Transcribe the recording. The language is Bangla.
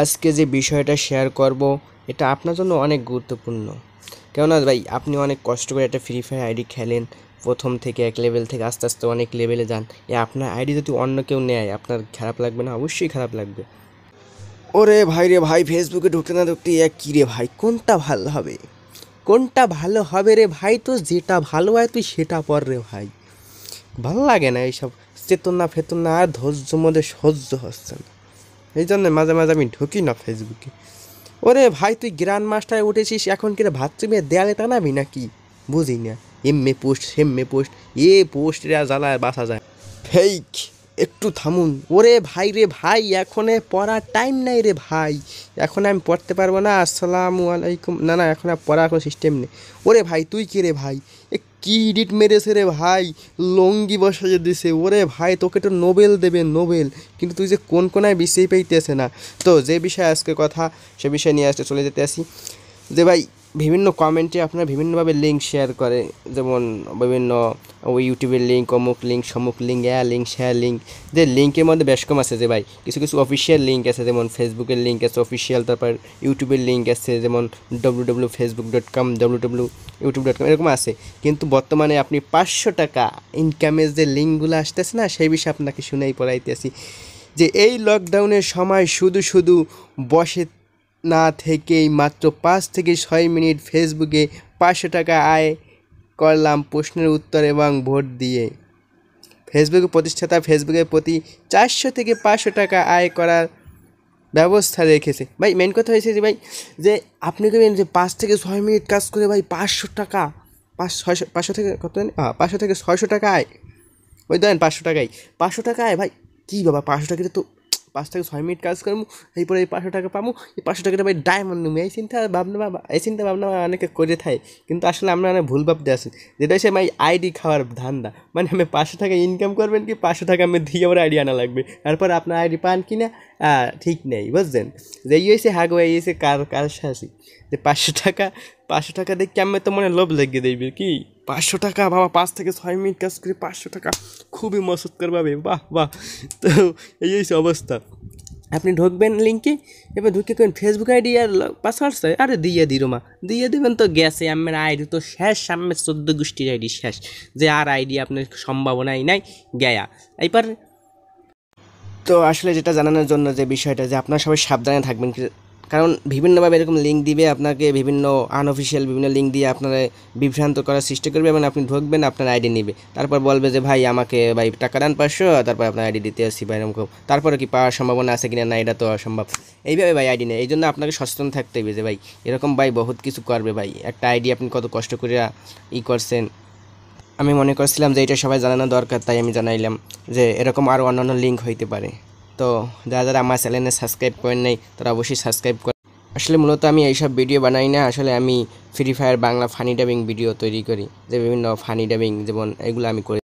আজকে যে বিষয়টা শেয়ার করব এটা আপনার জন্য অনেক গুরুত্বপূর্ণ কেননা ভাই আপনি অনেক কষ্ট করে একটা ফ্রি ফায়ার আইডি খেলেন প্রথম থেকে এক লেভেল থেকে আস্তে আস্তে অনেক লেভেলে যান এ আপনার আইডি যদি অন্য কেউ নেয় আপনার খারাপ লাগবে না অবশ্যই খারাপ লাগবে ওরে ভাই রে ভাই ফেসবুকে ঢুকতে না ঢুকতে এক কী রে ভাই কোনটা ভালো হবে কোনটা ভালো হবে রে ভাই তো যেটা ভালো হয় তুই সেটা পর রে ভাই ভালো লাগে না এইসব চেতন না চেতনা না আর ধৈর্য মধ্যে সহ্য হচ্ছে না এই জন্য মাঝে মাঝে আমি ঢুকি না ফেসবুকে ওরে ভাই তুই গ্র্যান্ড মাস্টারে উঠেছিস এখন কিরে ভাত দেয়ালে টানাবি না কি বুঝি না এম মে পোস্ট সেম মে পোস্ট এ পোস্টরা জ্বালায় বাসা যায় ফেক একটু থামুন ওরে ভাই রে ভাই এখন পড়ার টাইম নাই রে ভাই এখন আমি পড়তে পারবো না আসসালামু আলাইকুম না না এখন আর পড়ার কোনো সিস্টেম নেই ওরে ভাই তুই কে রে ভাই এ কী ইডিট মেরেছে রে ভাই লঙ্গি বসাইয়ে দিছে ওরে ভাই তোকে তো নোবেল দেবে নোবেল কিন্তু তুই যে কোন কোনায় বিষয় পাইতেছে না তো যে বিষয়ে আজকে কথা সে বিষয় নিয়ে আসতে চলে যেতে আসি যে ভাই বিভিন্ন কমেন্টে আপনারা বিভিন্নভাবে লিঙ্ক শেয়ার করে যেমন বিভিন্ন ইউটিউবের লিঙ্ক অমুক লিঙ্ক সমুক লিঙ্ক অ্যা লিঙ্ক শেয়ার লিঙ্ক যে লিঙ্কের মধ্যে বেশ কম আছে যে ভাই কিছু কিছু অফিসিয়াল লিঙ্ক আছে যেমন ফেসবুকের লিঙ্ক আছে অফিসিয়াল তারপর ইউটিউবের লিঙ্ক আছে যেমন W W Facebook dot com W W YouTube dot com এরকম আছে কিন্তু বর্তমানে আপনি পাঁচশো টাকা ইনকামের যে লিঙ্কগুলো আসতেছে না সেই বিষয়ে আপনাকে শুনেই পড়াইতেছি যে এই লকডাউনের সময় শুধু শুধু বসে না থেকেই মাত্র পাঁচ থেকে ছয় মিনিট ফেসবুকে পাঁচশো টাকা আয় করলাম প্রশ্নের উত্তর এবং ভোট দিয়ে ফেসবুক প্রতিষ্ঠাতা ফেসবুকের প্রতি চারশো থেকে পাঁচশো টাকা আয় করার ব্যবস্থা রেখেছে ভাই মেন কথা হয়েছে যে ভাই যে আপনি করবেন যে পাঁচ থেকে ছয় মিনিট কাজ করে ভাই পাঁচশো টাকা পাঁচ ছয়শো পাঁচশো থেকে কত হ্যাঁ, পাঁচশো থেকে ছয়শো টাকা আয় ওই দেন পাঁচশো টাকাই পাঁচশো টাকা আয় ভাই কী বাবা পাঁচশো টাকাতে তো পাঁচ থেকে ছয় মিনিট কাজ করবো এরপরে এই পাঁচশো টাকা পাবো এই পাঁচশো টাকাটা ভাই ডায়মন্ড নেবো এই চিন্তা ভাবনা এই চিন্তা ভাবনা অনেকে করে থাকে কিন্তু আসলে আমরা অনেক ভুল ভাবতে আসি যেটা হচ্ছে ভাই আইডি খাওয়ার ধান্দা মানে আমি পাঁচশো টাকা ইনকাম করবেন কি পাঁচশো টাকা আমি দিয়ে আমার আইডি আনা লাগবে তারপর আপনার আইডি পান কি না ঠিক নেই বুঝছেন যে ইয়েছে হাগো ইয়েছে কার কার সাথে যে পাঁচশো টাকা পাঁচশো টাকা দেখে আমি তো মনে লোভ লেগে দেবে কি পাঁচশো টাকা বাবা পাঁচ থেকে ছয় মিনিট কাজ করে পাঁচশো টাকা খুবই মসৎকার পাবে বাহ বাহ তো এই সব অবস্থা আপনি ঢুকবেন লিঙ্কে এবার ঢুকে করেন ফেসবুক আইডি আর পাসওয়ার্ড চাই আরে দিয়ে দিই রোমা দিয়ে দেবেন তো গ্যাসে আমার আইডি তো শেষ আমার চোদ্দ গোষ্ঠীর আইডি শেষ যে আর আইডি আপনার সম্ভাবনাই নাই গ্যা এবার তো আসলে যেটা জানানোর জন্য যে বিষয়টা যে আপনারা সবাই সাবধানে থাকবেন কারণ বিভিন্নভাবে এরকম লিঙ্ক দিবে আপনাকে বিভিন্ন আনঅফিসিয়াল বিভিন্ন লিঙ্ক দিয়ে আপনারা বিভ্রান্ত করার সৃষ্টি করবে এবং আপনি ঢুকবেন আপনার আইডি নিবে তারপর বলবে যে ভাই আমাকে ভাই টাকা দান পাঁচশো তারপর আপনার আইডি দিতে আসছি ভাই এরকম তারপরে কি পাওয়ার সম্ভাবনা আছে কিনা না এটা তো অসম্ভব এইভাবে ভাই আইডি নেই এই জন্য আপনাকে সচেতন থাকতে হবে যে ভাই এরকম ভাই বহুত কিছু করবে ভাই একটা আইডি আপনি কত কষ্ট করে ই করছেন আমি মনে করছিলাম যে এটা সবাই জানানো দরকার তাই আমি জানাইলাম যে এরকম আরও অন্যান্য লিঙ্ক হইতে পারে তো যারা যারা আমার চ্যানেলে সাবস্ক্রাইব করেন নাই তারা অবশ্যই সাবস্ক্রাইব করেন আসলে মূলত আমি এইসব ভিডিও বানাই না আসলে আমি Free Fire Bangla funny dubbing video তৈরি করি যে বিভিন্ন ফানি ডাবিং যেমন এগুলো আমি করি